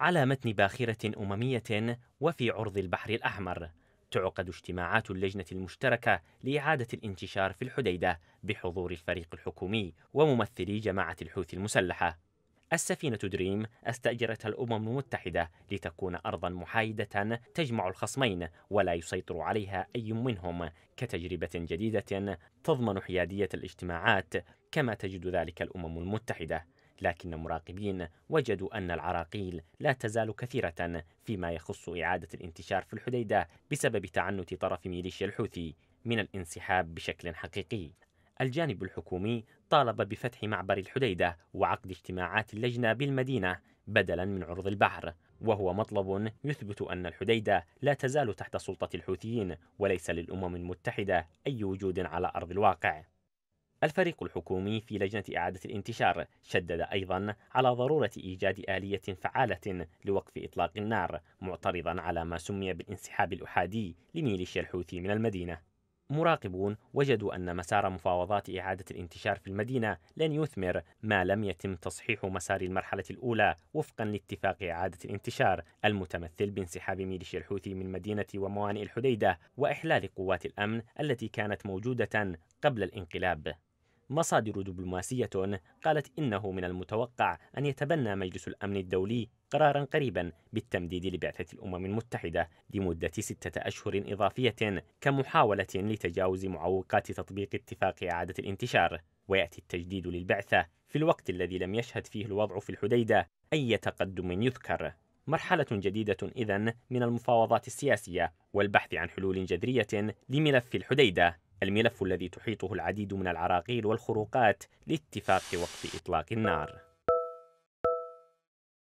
على متن باخرة أممية وفي عرض البحر الأحمر تعقد اجتماعات اللجنة المشتركة لإعادة الانتشار في الحديدة بحضور الفريق الحكومي وممثلي جماعة الحوثي المسلحة. السفينة دريم استأجرتها الأمم المتحدة لتكون أرضا محايدة تجمع الخصمين ولا يسيطر عليها أي منهم كتجربة جديدة تضمن حيادية الاجتماعات كما تجد ذلك الأمم المتحدة. لكن مراقبين وجدوا أن العراقيل لا تزال كثيرة فيما يخص إعادة الانتشار في الحديدة بسبب تعنت طرف ميليشيا الحوثي من الانسحاب بشكل حقيقي. الجانب الحكومي طالب بفتح معبر الحديدة وعقد اجتماعات اللجنة بالمدينة بدلا من عرض البحر وهو مطلب يثبت أن الحديدة لا تزال تحت سلطة الحوثيين وليس للأمم المتحدة أي وجود على أرض الواقع الفريق الحكومي في لجنة إعادة الانتشار شدد أيضا على ضرورة إيجاد آلية فعالة لوقف إطلاق النار معترضا على ما سمي بالانسحاب الأحادي لميليشيا الحوثي من المدينة مراقبون وجدوا أن مسار مفاوضات إعادة الانتشار في المدينة لن يثمر ما لم يتم تصحيح مسار المرحلة الأولى وفقا لاتفاق إعادة الانتشار المتمثل بانسحاب ميليشيا الحوثي من مدينة وموانئ الحديدة وإحلال قوات الأمن التي كانت موجودة قبل الانقلاب مصادر دبلوماسية قالت إنه من المتوقع أن يتبنى مجلس الأمن الدولي قرارا قريبا بالتمديد لبعثة الأمم المتحدة لمدة ستة أشهر إضافية كمحاولة لتجاوز معوقات تطبيق اتفاق إعادة الانتشار ويأتي التجديد للبعثة في الوقت الذي لم يشهد فيه الوضع في الحديدة أي تقدم يذكر مرحلة جديدة إذا من المفاوضات السياسية والبحث عن حلول جذرية لملف الحديدة الملف الذي تحيطه العديد من العراقيل والخروقات لاتفاق وقف إطلاق النار